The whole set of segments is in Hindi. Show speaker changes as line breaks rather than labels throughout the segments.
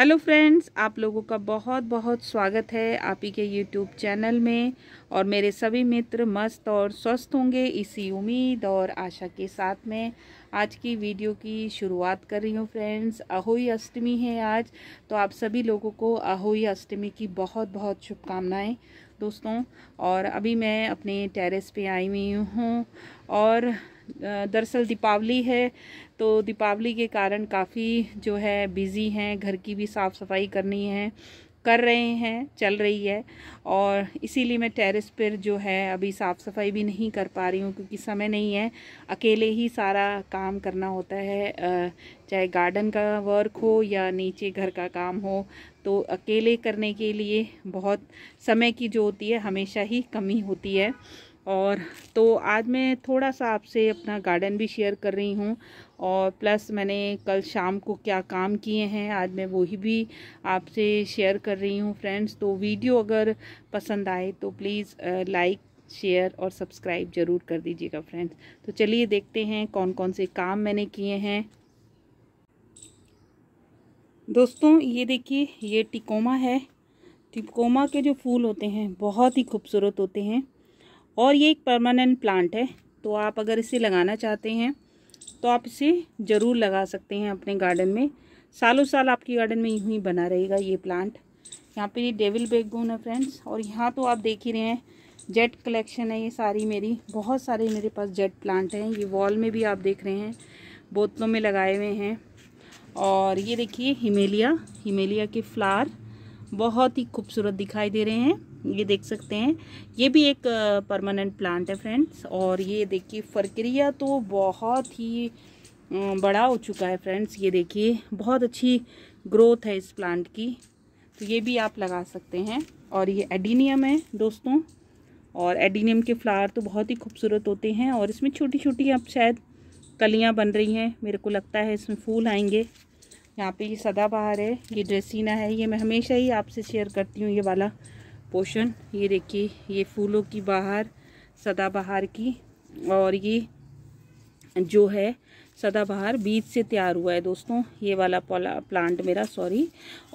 हेलो फ्रेंड्स आप लोगों का बहुत बहुत स्वागत है आप ही के यूट्यूब चैनल में और मेरे सभी मित्र मस्त और स्वस्थ होंगे इसी उम्मीद और आशा के साथ में आज की वीडियो की शुरुआत कर रही हूँ फ्रेंड्स अहोई अष्टमी है आज तो आप सभी लोगों को अहोई अष्टमी की बहुत बहुत शुभकामनाएं दोस्तों और अभी मैं अपने टेरेस पे आई हुई हूँ और दरअसल दीपावली है तो दीपावली के कारण काफ़ी जो है बिज़ी हैं घर की भी साफ़ सफाई करनी है कर रहे हैं चल रही है और इसीलिए मैं टेरेस पर जो है अभी साफ़ सफाई भी नहीं कर पा रही हूँ क्योंकि समय नहीं है अकेले ही सारा काम करना होता है चाहे गार्डन का वर्क हो या नीचे घर का काम हो तो अकेले करने के लिए बहुत समय की जो होती है हमेशा ही कमी होती है और तो आज मैं थोड़ा सा आपसे अपना गार्डन भी शेयर कर रही हूँ और प्लस मैंने कल शाम को क्या काम किए हैं आज मैं वही भी आपसे शेयर कर रही हूँ फ्रेंड्स तो वीडियो अगर पसंद आए तो प्लीज़ लाइक शेयर और सब्सक्राइब ज़रूर कर दीजिएगा फ्रेंड्स तो चलिए देखते हैं कौन कौन से काम मैंने किए हैं दोस्तों ये देखिए ये टिकोमा है टिकोमा के जो फूल होते हैं बहुत ही खूबसूरत होते हैं और ये एक परमानेंट प्लांट है तो आप अगर इसे लगाना चाहते हैं तो आप इसे ज़रूर लगा सकते हैं अपने गार्डन में सालों साल आपके गार्डन में यूँ ही बना रहेगा ये प्लांट यहाँ पर ये डेविल बैकबोन है फ्रेंड्स और यहाँ तो आप देख ही रहे हैं जेट कलेक्शन है ये सारी मेरी बहुत सारे मेरे पास जेट प्लांट हैं ये वॉल में भी आप देख रहे हैं बोतलों में लगाए हुए हैं और ये देखिए हिमेलिया हिमेलिया के फ्लावर बहुत ही खूबसूरत दिखाई दे रहे हैं ये देख सकते हैं ये भी एक परमानेंट प्लांट है फ्रेंड्स और ये देखिए फरक्रिया तो बहुत ही बड़ा हो चुका है फ्रेंड्स ये देखिए बहुत अच्छी ग्रोथ है इस प्लांट की तो ये भी आप लगा सकते हैं और ये एडीनियम है दोस्तों और एडीनियम के फ्लावर तो बहुत ही खूबसूरत होते हैं और इसमें छोटी छोटी आप शायद कलियाँ बन रही हैं मेरे को लगता है इसमें फूल आएंगे यहाँ पे ये सदाबहार है ये ड्रेसिना है ये मैं हमेशा ही आपसे शेयर करती हूँ ये वाला पोषण ये देखिए ये फूलों की बाहर सदाबहार की और ये जो है सदाबहार बीज से तैयार हुआ है दोस्तों ये वाला प्लांट मेरा सॉरी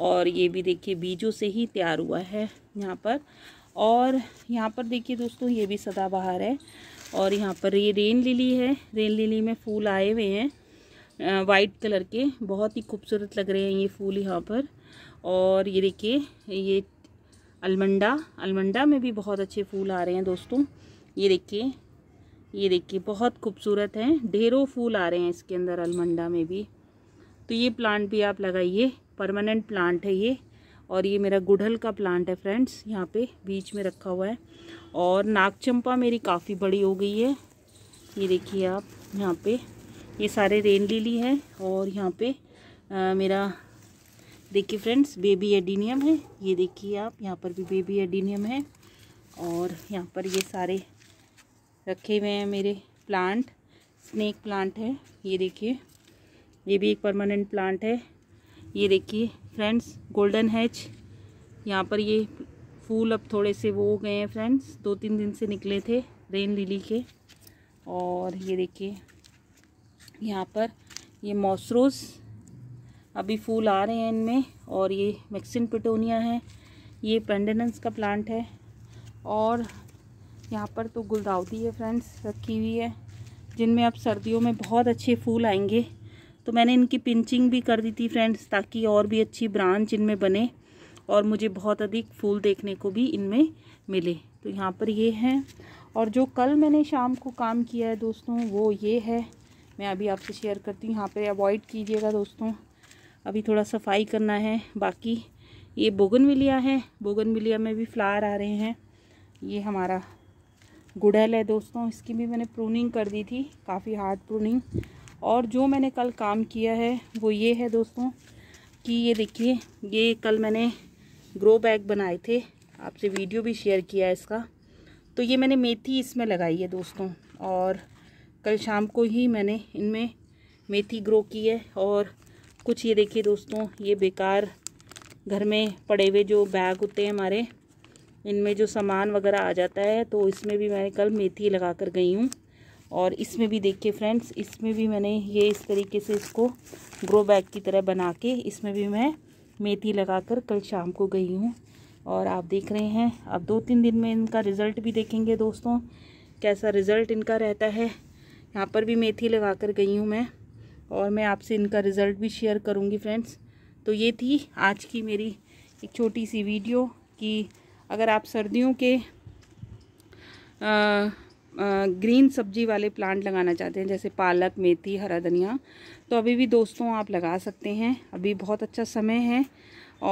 और ये भी देखिए बीजों से ही तैयार हुआ है यहाँ पर और यहाँ पर देखिए दोस्तों ये भी सदाबहार है और यहाँ पर ये रेन लिली है रेन लिली में फूल आए हुए हैं वाइट कलर के बहुत ही खूबसूरत लग रहे हैं ये फूल यहाँ पर और ये देखिए ये अलमंडा अलमंडा में भी बहुत अच्छे फूल आ रहे हैं दोस्तों ये देखिए ये देखिए बहुत खूबसूरत हैं ढेरों फूल आ रहे हैं इसके अंदर अलमंडा में भी तो ये प्लांट भी आप लगाइए परमानेंट प्लांट है ये और ये मेरा गुड़हल का प्लांट है फ्रेंड्स यहाँ पे बीच में रखा हुआ है और नाग चंपा मेरी काफ़ी बड़ी हो गई है ये देखिए आप यहाँ पे ये सारे रेन लिली है और यहाँ पे आ, मेरा देखिए फ्रेंड्स बेबी एडीनियम है ये देखिए आप यहाँ पर भी बेबी एडीनियम है और यहाँ पर ये सारे रखे हुए हैं मेरे प्लांट स्नेक प्लांट है ये देखिए ये भी एक परमानेंट प्लांट है ये देखिए फ्रेंड्स गोल्डन हैच यहाँ पर ये फूल अब थोड़े से वो हो गए हैं फ्रेंड्स दो तीन दिन से निकले थे रेन लिली के और ये देखिए यहाँ पर ये मॉसरोज़ अभी फूल आ रहे हैं इनमें और ये मैक्सिन पिटोनिया है ये पेंडेनस का प्लांट है और यहाँ पर तो गुलदाउदी है फ्रेंड्स रखी हुई है जिनमें अब सर्दियों में बहुत अच्छे फूल आएंगे तो मैंने इनकी पिंचिंग भी कर दी थी फ्रेंड्स ताकि और भी अच्छी ब्रांच इनमें बने और मुझे बहुत अधिक फूल देखने को भी इनमें मिले तो यहाँ पर ये हैं और जो कल मैंने शाम को काम किया है दोस्तों वो ये है मैं अभी आपसे शेयर करती हूँ यहाँ पर अवॉइड कीजिएगा दोस्तों अभी थोड़ा सफाई करना है बाकी ये बोगन विलिया है बोगन विलिया में भी फ्लावर आ रहे हैं ये हमारा गुड़ैल है दोस्तों इसकी भी मैंने प्रूनिंग कर दी थी काफ़ी हार्ड प्रूनिंग और जो मैंने कल काम किया है वो ये है दोस्तों कि ये देखिए ये कल मैंने ग्रो बैग बनाए थे आपसे वीडियो भी शेयर किया है इसका तो ये मैंने मेथी इसमें लगाई है दोस्तों और कल शाम को ही मैंने इनमें मेथी ग्रो की है और कुछ ये देखिए दोस्तों ये बेकार घर में पड़े हुए जो बैग होते हैं हमारे इनमें जो सामान वगैरह आ जाता है तो इसमें भी मैंने कल मेथी लगा कर गई हूँ और इसमें भी देखिए फ्रेंड्स इसमें भी मैंने ये इस तरीके से इसको ग्रो बैग की तरह बना के इसमें भी मैं मेथी लगा कर कल शाम को गई हूँ और आप देख रहे हैं अब दो तीन दिन में इनका रिज़ल्ट भी देखेंगे दोस्तों कैसा रिज़ल्ट इनका रहता है यहाँ पर भी मेथी लगा कर गई हूँ मैं और मैं आपसे इनका रिज़ल्ट भी शेयर करूँगी फ्रेंड्स तो ये थी आज की मेरी एक छोटी सी वीडियो कि अगर आप सर्दियों के आ, आ, ग्रीन सब्जी वाले प्लांट लगाना चाहते हैं जैसे पालक मेथी हरा धनिया तो अभी भी दोस्तों आप लगा सकते हैं अभी बहुत अच्छा समय है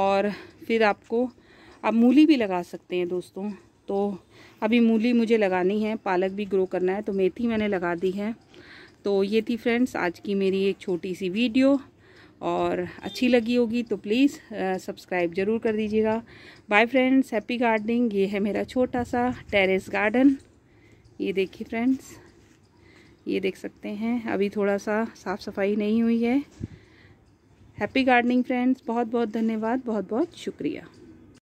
और फिर आपको आप मूली भी लगा सकते हैं दोस्तों तो अभी मूली मुझे लगानी है पालक भी ग्रो करना है तो मेथी मैंने लगा दी है तो ये थी फ्रेंड्स आज की मेरी एक छोटी सी वीडियो और अच्छी लगी होगी तो प्लीज़ सब्सक्राइब ज़रूर कर दीजिएगा बाय फ्रेंड्स हैप्पी गार्डनिंग ये है मेरा छोटा सा टेरेस गार्डन ये देखिए फ्रेंड्स ये देख सकते हैं अभी थोड़ा सा साफ़ सफाई नहीं हुई है हैप्पी गार्डनिंग फ्रेंड्स बहुत बहुत धन्यवाद बहुत बहुत शुक्रिया